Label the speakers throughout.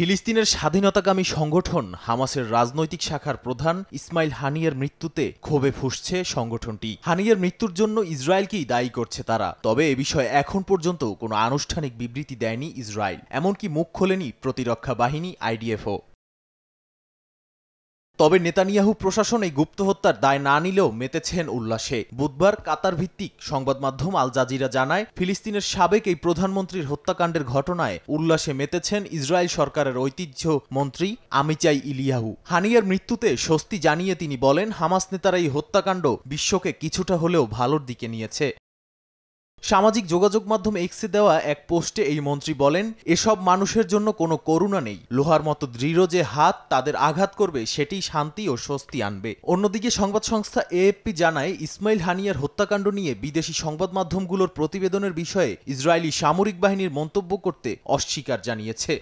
Speaker 1: ফিলিস্তিনের স্বাধীনতাকামী সংগঠন হামাসের রাজনৈতিক শাখার প্রধান ইসমাইল হানিয়ের মৃত্যুতে ক্ষোভে ফুসছে সংগঠনটি হানিয়ের মৃত্যুর জন্য ইসরায়েলকেই দায়ী করছে তারা তবে এ বিষয়ে এখন পর্যন্ত কোনো আনুষ্ঠানিক বিবৃতি দেয়নি ইসরায়েল এমনকি মুখ খোলেনি প্রতিরক্ষা বাহিনী আইডিএফও তবে নেতানিয়াহু প্রশাসন এই গুপ্ত হত্যার দায় না নিলেও মেতেছেন উল্লাসে বুধবার কাতার ভিত্তিক সংবাদ মাধ্যম আল জাজিরা জানায় ফিলিস্তিনের সাবেক এই প্রধানমন্ত্রীর হত্যাকাণ্ডের ঘটনায় উল্লাসে মেতেছেন ইসরায়েল সরকারের ঐতিহ্য মন্ত্রী আমিচাই ইলিয়াহু হানিয়ার মৃত্যুতে স্বস্তি জানিয়ে তিনি বলেন হামাস নেতার এই হত্যাকাণ্ড বিশ্বকে কিছুটা হলেও ভালোর দিকে নিয়েছে সামাজিক যোগাযোগ মাধ্যম এক্সে দেওয়া এক পোস্টে এই মন্ত্রী বলেন এসব মানুষের জন্য কোনো করুণা নেই লোহার মতো দৃঢ় যে হাত তাদের আঘাত করবে সেটি শান্তি ও স্বস্তি আনবে অন্যদিকে সংবাদ সংস্থা এএফপি জানায় ইসমাইল হানিয়ার হত্যাকাণ্ড নিয়ে বিদেশি সংবাদ মাধ্যমগুলোর প্রতিবেদনের বিষয়ে ইসরায়েলি সামরিক বাহিনীর মন্তব্য করতে অস্বীকার জানিয়েছে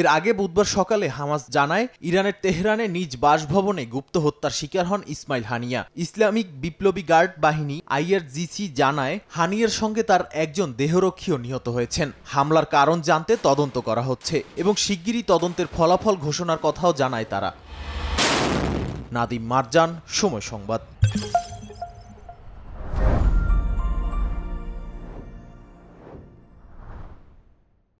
Speaker 1: এর আগে বুধবার সকালে হামাস জানায় ইরানের তেহরানে নিজ বাসভবনে গুপ্ত হত্যার শিকার হন ইসমাইল হানিয়া ইসলামিক বিপ্লবী গার্ড বাহিনী আইআরজিসি জানায় হানিয়ার সঙ্গে তার একজন দেহরক্ষীও নিহত হয়েছেন হামলার কারণ জানতে তদন্ত করা হচ্ছে এবং শিগগিরই তদন্তের ফলাফল ঘোষণার কথাও জানায় তারা নাদিম মারজান সময় সংবাদ